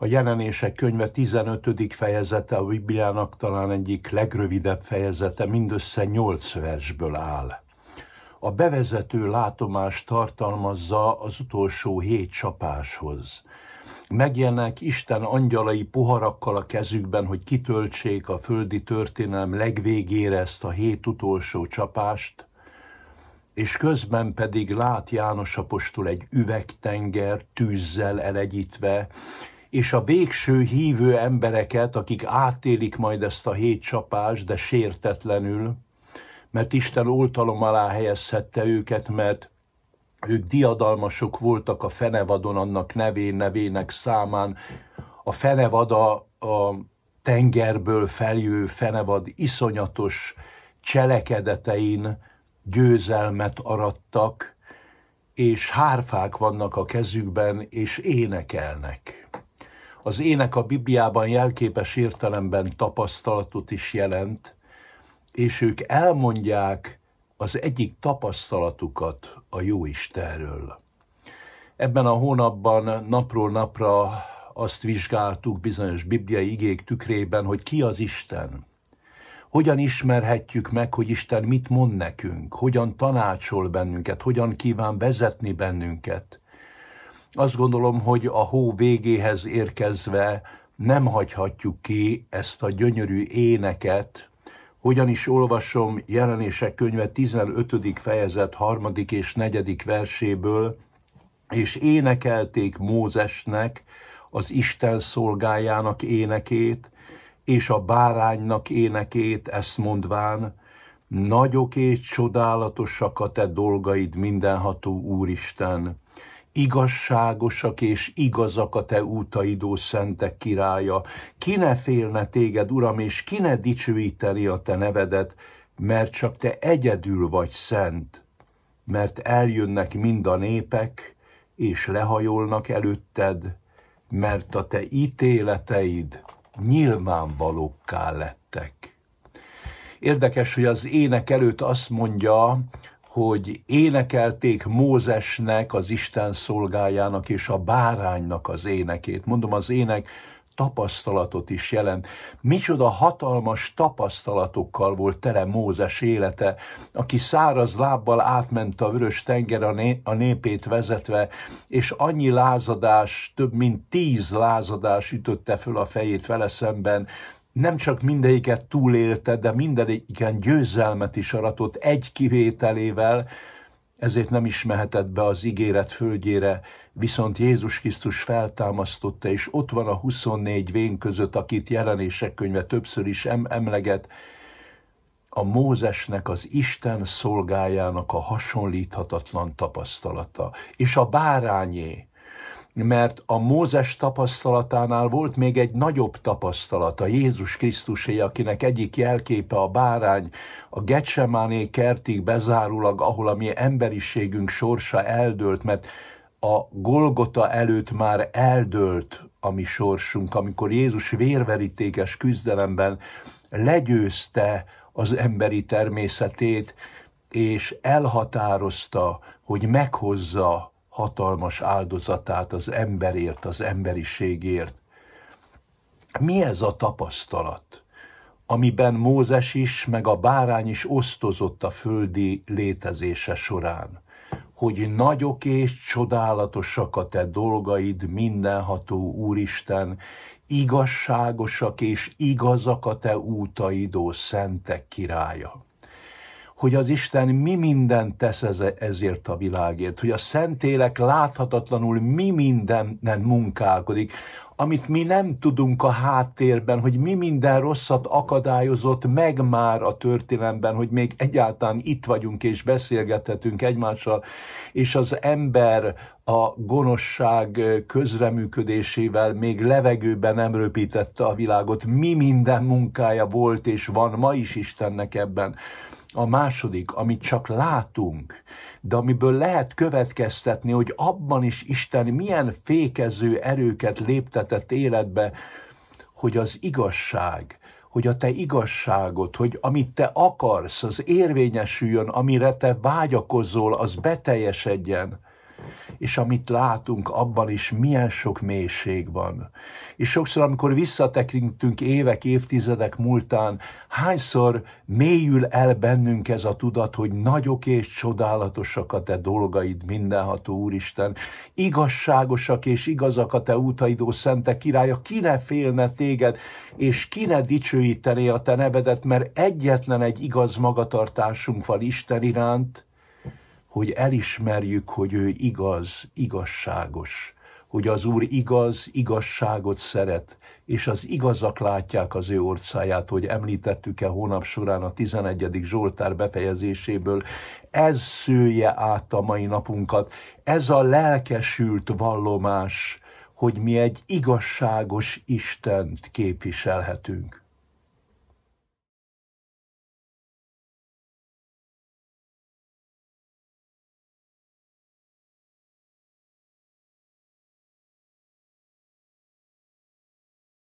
A jelenések könyve 15. fejezete a Bibliának talán egyik legrövidebb fejezete, mindössze 8 versből áll. A bevezető látomás tartalmazza az utolsó hét csapáshoz. Megjelennek Isten angyalai poharakkal a kezükben, hogy kitöltsék a földi történelem legvégére ezt a hét utolsó csapást, és közben pedig lát János apostol egy üvegtenger tűzzel elegyítve, és a végső hívő embereket, akik átélik majd ezt a hét csapást, de sértetlenül, mert Isten oltalom alá helyezhette őket, mert ők diadalmasok voltak a fenevadon, annak nevén, nevének számán. A fenevad a, a tengerből feljő fenevad iszonyatos cselekedetein győzelmet arattak, és hárfák vannak a kezükben, és énekelnek. Az ének a Bibliában jelképes értelemben tapasztalatot is jelent, és ők elmondják az egyik tapasztalatukat a jó Istenről. Ebben a hónapban napról napra azt vizsgáltuk bizonyos bibliai igék tükrében, hogy ki az Isten. Hogyan ismerhetjük meg, hogy Isten mit mond nekünk, hogyan tanácsol bennünket, hogyan kíván vezetni bennünket azt gondolom, hogy a hó végéhez érkezve nem hagyhatjuk ki ezt a gyönyörű éneket, hogyan is olvasom jelenések könyve 15. fejezet 3. és 4. verséből, és énekelték Mózesnek, az Isten szolgájának énekét, és a báránynak énekét, ezt mondván, nagyok és csodálatosak a te dolgaid, mindenható Úristen, Igazságosak és igazak a te útaidó szentek királya, ki ne félne téged, Uram, és ki ne dicsőíteni a te nevedet, mert csak te egyedül vagy szent, mert eljönnek mind a népek, és lehajolnak előtted, mert a te ítéleteid nyilvánvalókká lettek. Érdekes, hogy az ének előtt azt mondja hogy énekelték Mózesnek, az Isten szolgájának és a báránynak az énekét. Mondom, az ének tapasztalatot is jelent. Micsoda hatalmas tapasztalatokkal volt tele Mózes élete, aki száraz lábbal átment a vörös tenger a, népét vezetve, és annyi lázadás, több mint tíz lázadás ütötte föl a fejét vele szemben, nem csak mindegyiket túlélte, de mindegyiken győzelmet is aratott egy kivételével, ezért nem is mehetett be az ígéret földjére, viszont Jézus Krisztus feltámasztotta, és ott van a 24 vén között, akit jelenések könyve többször is em emleget, a Mózesnek, az Isten szolgájának a hasonlíthatatlan tapasztalata, és a bárányé, mert a Mózes tapasztalatánál volt még egy nagyobb tapasztalata, Jézus Krisztusé, akinek egyik jelképe a bárány, a Gecsemáné kertig bezárulag, ahol a mi emberiségünk sorsa eldőlt, mert a Golgota előtt már eldőlt a mi sorsunk, amikor Jézus vérverítékes küzdelemben legyőzte az emberi természetét, és elhatározta, hogy meghozza hatalmas áldozatát az emberért, az emberiségért. Mi ez a tapasztalat, amiben Mózes is, meg a bárány is osztozott a földi létezése során? Hogy nagyok és csodálatosak a te dolgaid, mindenható Úristen, igazságosak és igazak a te útaidó szentek királya hogy az Isten mi mindent tesz ezért a világért, hogy a Szentélek láthatatlanul mi mindenen munkálkodik, amit mi nem tudunk a háttérben, hogy mi minden rosszat akadályozott meg már a történelemben, hogy még egyáltalán itt vagyunk és beszélgethetünk egymással, és az ember a gonoszság közreműködésével még levegőben nem röpítette a világot. Mi minden munkája volt és van ma is Istennek ebben a második, amit csak látunk, de amiből lehet következtetni, hogy abban is Isten milyen fékező erőket léptetett életbe, hogy az igazság, hogy a te igazságot, hogy amit te akarsz, az érvényesüljön, amire te vágyakozol, az beteljesedjen és amit látunk, abban is milyen sok mélység van. És sokszor, amikor visszatekintünk évek, évtizedek múltán, hányszor mélyül el bennünk ez a tudat, hogy nagyok és csodálatosak a te dolgaid, mindenható Úristen, igazságosak és igazak a te útaidó szente királya, ki ne félne téged, és ki ne dicsőítené a te nevedet, mert egyetlen egy igaz magatartásunk van Isten iránt, hogy elismerjük, hogy ő igaz, igazságos, hogy az Úr igaz, igazságot szeret, és az igazak látják az ő orcáját, hogy említettük-e hónap során a 11. Zsoltár befejezéséből, ez szője át a mai napunkat, ez a lelkesült vallomás, hogy mi egy igazságos Istent képviselhetünk.